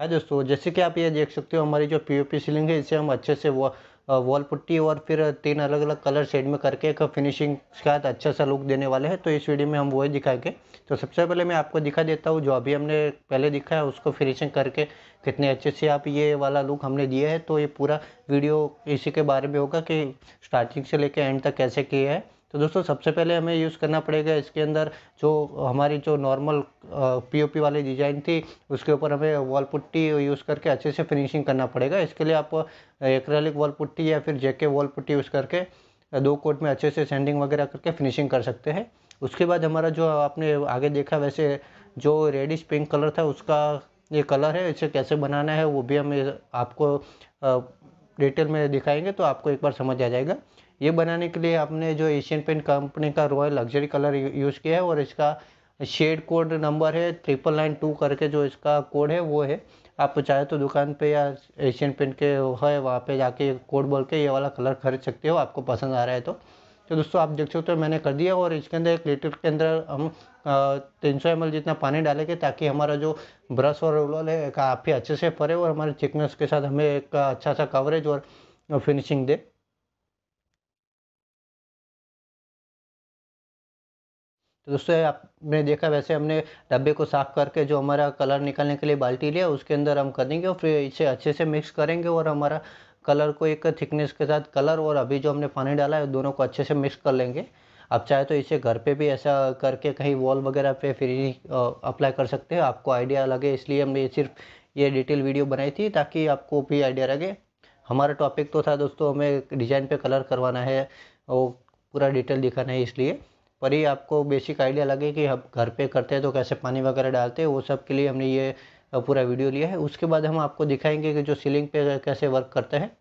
है हाँ दोस्तों जैसे कि आप ये देख सकते हो हमारी जो पीओपी सीलिंग है इसे हम अच्छे से वो वॉल पुट्टी और फिर तीन अलग अलग कलर शेड में करके एक फिनिशिंग शायद अच्छा सा लुक देने वाले हैं तो इस वीडियो में हम वही दिखाएंगे तो सबसे पहले मैं आपको दिखा देता हूँ जो अभी हमने पहले दिखा है उसको फिनिशिंग करके कितने अच्छे से आप ये वाला लुक हमने दिया है तो ये पूरा वीडियो इसी के बारे में होगा कि स्टार्टिंग से लेकर एंड तक कैसे किया है तो दोस्तों सबसे पहले हमें यूज़ करना पड़ेगा इसके अंदर जो हमारी जो नॉर्मल पीओपी वाली डिजाइन थी उसके ऊपर हमें वॉल पुट्टी यूज़ करके अच्छे से फिनिशिंग करना पड़ेगा इसके लिए आप एक्रेलिक वॉल पुट्टी या फिर जेके वॉल पुट्टी यूज़ करके दो कोट में अच्छे से सेंडिंग वगैरह करके फिनिशिंग कर सकते हैं उसके बाद हमारा जो आपने आगे देखा वैसे जो रेडिश पिंक कलर था उसका ये कलर है इसे कैसे बनाना है वो भी हमें आपको डिटेल में दिखाएंगे तो आपको एक बार समझ आ जाएगा ये बनाने के लिए आपने जो एशियन पेंट कंपनी का रॉयल लग्जरी कलर यूज़ किया है और इसका शेड कोड नंबर है ट्रिपल नाइन टू करके जो इसका कोड है वो है आप चाहे तो दुकान पे या एशियन पेंट के है वहाँ पे जाके कोड बोल के ये वाला कलर खरीद सकते हो आपको पसंद आ रहा है तो तो दोस्तों आप देख सकते हो मैंने कर दिया और इसके अंदर एक लीटर के अंदर हम तीन सौ एम जितना पानी डालेंगे ताकि हमारा जो ब्रश और रोलर है काफ़ी अच्छे से फरे और हमारे चिकनेस के साथ हमें एक अच्छा सा कवरेज और फिनिशिंग दे तो दोस्तों आपने देखा वैसे हमने डब्बे को साफ़ करके जो हमारा कलर निकालने के लिए बाल्टी लिया उसके अंदर हम कर देंगे और फिर इसे अच्छे से मिक्स करेंगे और हमारा कलर को एक थिकनेस के साथ कलर और अभी जो हमने पानी डाला है दोनों को अच्छे से मिक्स कर लेंगे आप चाहे तो इसे घर पे भी ऐसा करके कहीं वॉल वगैरह पे फिर अप्लाई कर सकते हैं आपको आइडिया लगे इसलिए हमने सिर्फ ये डिटेल वीडियो बनाई थी ताकि आपको भी आइडिया लगे हमारा टॉपिक तो था दोस्तों हमें डिज़ाइन पे कलर करवाना है और पूरा डिटेल दिखाना है इसलिए पर ही आपको बेसिक आइडिया लगे कि हम घर पे करते हैं तो कैसे पानी वगैरह डालते हैं वो सब के लिए हमने ये पूरा वीडियो लिया है उसके बाद हम आपको दिखाएंगे कि जो सीलिंग पे कैसे वर्क करते हैं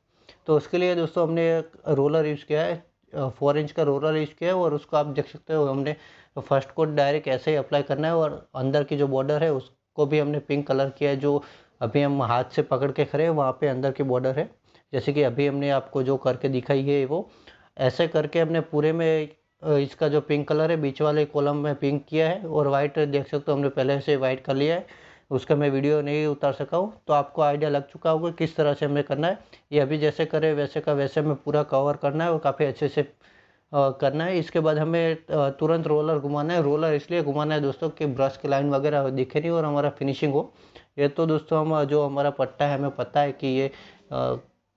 तो उसके लिए दोस्तों हमने रोलर यूज़ किया है फोर इंच का रोलर यूज़ किया है और उसको आप देख सकते हो हमने फर्स्ट कोट डायरेक्ट ऐसे ही अप्लाई करना है और अंदर की जो बॉर्डर है उसको भी हमने पिंक कलर किया है जो अभी हम हाथ से पकड़ के खड़े हैं वहाँ पर अंदर की बॉर्डर है जैसे कि अभी हमने आपको जो करके दिखाई है वो ऐसे करके हमने पूरे में इसका जो पिंक कलर है बीच वाले कॉलम में पिंक किया है और वाइट देख सकते हो हमने पहले से वाइट कर लिया है उसका मैं वीडियो नहीं उतार सका हूँ तो आपको आइडिया लग चुका होगा किस तरह से हमें करना है ये अभी जैसे करें वैसे का वैसे हमें पूरा कवर करना है और काफ़ी अच्छे से करना है इसके बाद हमें तुरंत रोलर घुमाना है रोलर इसलिए घुमाना है दोस्तों कि ब्रश की लाइन वगैरह दिखे नहीं और हमारा फिनिशिंग हो ये तो दोस्तों हम जो हमारा पट्टा है हमें पता है कि ये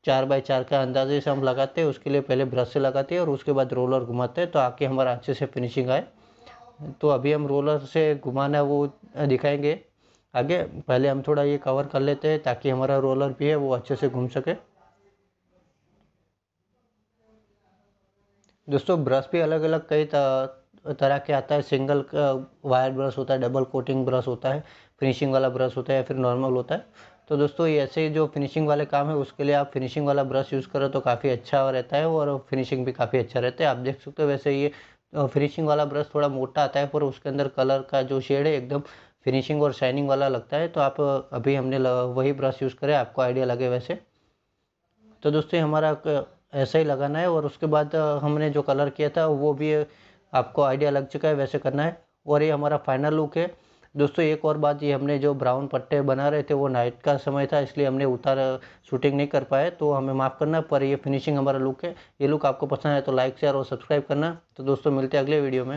चार बाई चार का अंदाजे से हम लगाते हैं उसके लिए पहले ब्रश से लगाते हैं और उसके बाद रोलर घुमाते हैं तो आके हमारा अच्छे से फिनिशिंग आए तो अभी हम रोलर से घुमाना वो दिखाएंगे आगे पहले हम थोड़ा ये कवर कर लेते हैं ताकि हमारा रोलर भी है वो अच्छे से घूम सके दोस्तों ब्रश भी अलग अलग कई तरह के आता है सिंगल वायर ब्रश होता है डबल कोटिंग ब्रश होता है फिनिशिंग वाला ब्रश होता है या फिर नॉर्मल होता है तो दोस्तों ये ऐसे जो फिनिशिंग वाले काम है उसके लिए आप फिनिशिंग वाला ब्रश यूज़ करो तो काफ़ी अच्छा रहता है और फिनिशिंग भी काफ़ी अच्छा रहता है आप देख सकते हो वैसे ये फिनिशिंग वाला ब्रश थोड़ा मोटा आता है पर उसके अंदर कलर का जो शेड है एकदम फिनिशिंग और शाइनिंग वाला लगता है तो आप अभी हमने वही ब्रश यूज़ करें आपको आइडिया लगे वैसे तो दोस्तों हमारा ऐसा ही लगाना है और उसके बाद हमने जो कलर किया था वो भी आपको आइडिया लग चुका है वैसे करना है और ये हमारा फाइनल लुक है दोस्तों एक और बात ये हमने जो ब्राउन पट्टे बना रहे थे वो नाइट का समय था इसलिए हमने उतार शूटिंग नहीं कर पाए तो हमें माफ़ करना पर ये फिनिशिंग हमारा लुक है ये लुक आपको पसंद है तो लाइक शेयर और सब्सक्राइब करना तो दोस्तों मिलते हैं अगले वीडियो में